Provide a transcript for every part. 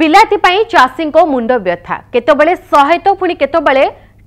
ବିଲାତି ପାଇଁ ଚାଷୀଙ୍କ ମୁଣ୍ଡ ବ୍ୟଥା କେତେବେଳେ ଶହେ ତ ପୁଣି କେତେବେଳେ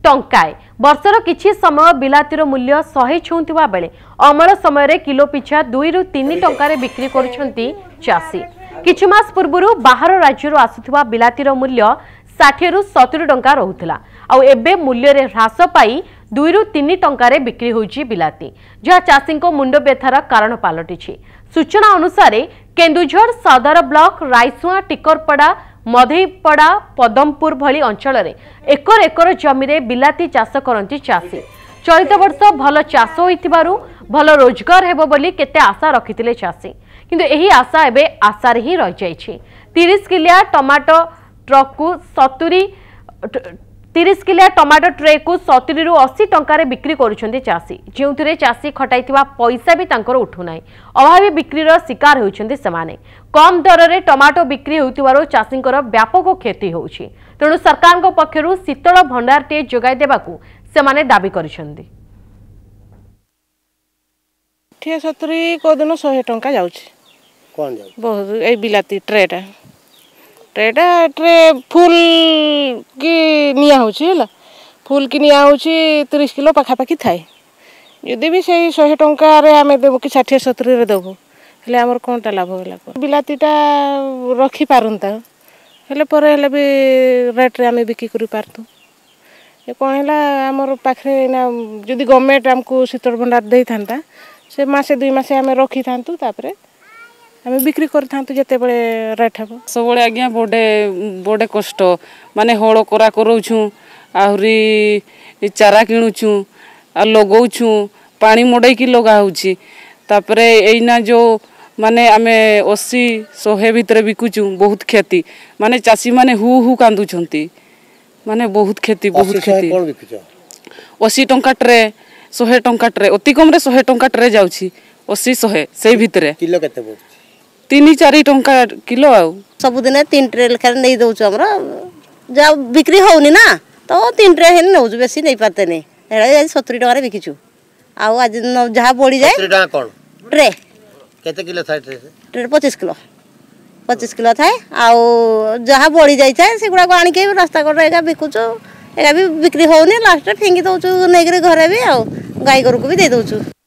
ଟଙ୍କାଏ ବର୍ଷର କିଛି ସମୟ ବିଲାତିର ମୂଲ୍ୟ ଶହେ ଛୁଉଁଥିବା ବେଳେ ଅମଳ ସମୟରେ କିଲୋ ପିଛା ଦୁଇରୁ ତିନି ଟଙ୍କାରେ ବିକ୍ରି କରୁଛନ୍ତି ଚାଷୀ କିଛି ମାସ ପୂର୍ବରୁ ବାହାର ରାଜ୍ୟରୁ ଆସୁଥିବା ବିଲାତିର ମୂଲ୍ୟ ଷାଠିଏରୁ ସତୁରି ଟଙ୍କା ରହୁଥିଲା ଆଉ ଏବେ ମୂଲ୍ୟରେ ହ୍ରାସ ପାଇ ଦୁଇରୁ ତିନି ଟଙ୍କାରେ ବିକ୍ରି ହେଉଛି ବିଲାତି ଯାହା ଚାଷୀଙ୍କ ମୁଣ୍ଡ ବ୍ୟଥାର କାରଣ ପାଲଟିଛି ସୂଚନା ଅନୁସାରେ କେନ୍ଦୁଝର ସଦର ବ୍ଲକ ରାଇସୁଆ ଟିକରପଡ଼ା ମଧେଇପଡ଼ା ପଦମପୁର ଭଳି ଅଞ୍ଚଳରେ ଏକର ଏକର ଜମିରେ ବିଲାତି ଚାଷ କରନ୍ତି ଚାଷୀ ଚଳିତ ବର୍ଷ ଭଲ ଚାଷ ହୋଇଥିବାରୁ ଭଲ ରୋଜଗାର ହେବ ବୋଲି କେତେ ଆଶା ରଖିଥିଲେ ଚାଷୀ କିନ୍ତୁ ଏହି ଆଶା ଏବେ ଆଶାରେ ହିଁ ରହିଯାଇଛି ତିରିଶ କିଲିଆ ଟମାଟୋ ଟ୍ରକ୍କୁ ସତୁରି ତିରିଶ କିଲିଆ ଟମାଟୋ ଟ୍ରେକୁ ସତୁରିରୁ ଅଶୀ ଟଙ୍କାରେ ବିକ୍ରି କରୁଛନ୍ତି ଚାଷୀ ଯେଉଁଥିରେ ଚାଷୀ ଖଟାଇଥିବା ପଇସା ବି ତାଙ୍କର ଉଠୁନାହିଁ ଅଭାବୀ ବିକ୍ରିର ଶିକାର ହେଉଛନ୍ତି ସେମାନେ କମ୍ ଦରରେ ଟମାଟୋ ବିକ୍ରି ହେଉଥିବାରୁ ଚାଷୀଙ୍କର ବ୍ୟାପକ କ୍ଷତି ହେଉଛି ତେଣୁ ସରକାରଙ୍କ ପକ୍ଷରୁ ଶୀତଳ ଭଣ୍ଡାରଟିଏ ଯୋଗାଇ ଦେବାକୁ ସେମାନେ ଦାବି କରିଛନ୍ତି ଷାଠିଏ ସତୁରି କେଉଁ ଦିନ ଶହେ ଟଙ୍କା ଯାଉଛି କ'ଣ ଯାଉଛି ବହୁତ ଏଇ ବିଲାତି ଟ୍ରେଟା ଏଇଟା ଏଠାରେ ଫୁଲ୍ କି ନିଆ ହେଉଛି ହେଲା ଫୁଲ୍ କି ନିଆ ହେଉଛି ତିରିଶ କିଲୋ ପାଖାପାଖି ଥାଏ ଯଦି ବି ସେଇ ଶହେ ଟଙ୍କାରେ ଆମେ ଦେବୁ କି ଷାଠିଏ ସତୁରିରେ ଦେବୁ ହେଲେ ଆମର କ'ଣଟା ଲାଭ ହେଲା ବିଲାତିଟା ରଖିପାରନ୍ତା ହେଲେ ପରେ ହେଲେ ବି ରେଟ୍ରେ ଆମେ ବିକ୍ରି କରିପାରନ୍ତୁ କ'ଣ ହେଲା ଆମର ପାଖରେ ନା ଯଦି ଗଭର୍ଣ୍ଣମେଣ୍ଟ ଆମକୁ ଶୀତଳ ଭଣ୍ଡାର ଦେଇଥାନ୍ତା ସେ ମାସେ ଦୁଇ ମାସେ ଆମେ ରଖିଥାନ୍ତୁ ତାପରେ ଆମେ ବିକ୍ରି କରିଥାନ୍ତୁ ଯେତେବେଳେ ରେଟ୍ ହେବ ସବୁବେଳେ ଆଜ୍ଞା ବଡ଼େ ବଡ଼େ କଷ୍ଟ ମାନେ ହଳ କରା କରଉଛୁ ଆହୁରି ଚାରା କିଣୁଛୁ ଆଉ ଲଗାଉଛୁ ପାଣି ମଡ଼େଇକି ଲଗା ହେଉଛି ତାପରେ ଏଇନା ଯେଉଁ ମାନେ ଆମେ ଅଶୀ ଶହେ ଭିତରେ ବିକୁଛୁ ବହୁତ କ୍ଷତି ମାନେ ଚାଷୀମାନେ ହୁ ହୁ କାନ୍ଦୁଛନ୍ତି ମାନେ ବହୁତ କ୍ଷତି ବହୁତ କ୍ଷତି ଅଶୀ ଟଙ୍କା ଟ୍ରେ ଶହେ ଟଙ୍କା ଟ୍ରେ ଅତି କମ୍ରେ ଶହେ ଟଙ୍କା ଟ୍ରେ ଯାଉଛି ଅଶୀ ଶହେ ସେଇ ଭିତରେ କିଲୋ କେତେ ପଡ଼ୁଛି तीन चार टा को सब दिन तीन ट्रे लिखा नहीं दौ जा बिक्री होनी तो तीन ट्रे नौ बेस नहीं पारते नहीं सतुरी टकर बिकिचु आज जहाँ बढ़ी जाए ट्रे पचीस कलो पचीस कलो थाए आ बढ़ी जाए, जाए से गुड़ाक आण के रास्ता कड़े बिकुचु एगा भी बिक्री होनी लास्ट फिंगी दौ नहीं घरे भी आ गाई गोर को भी दे दौ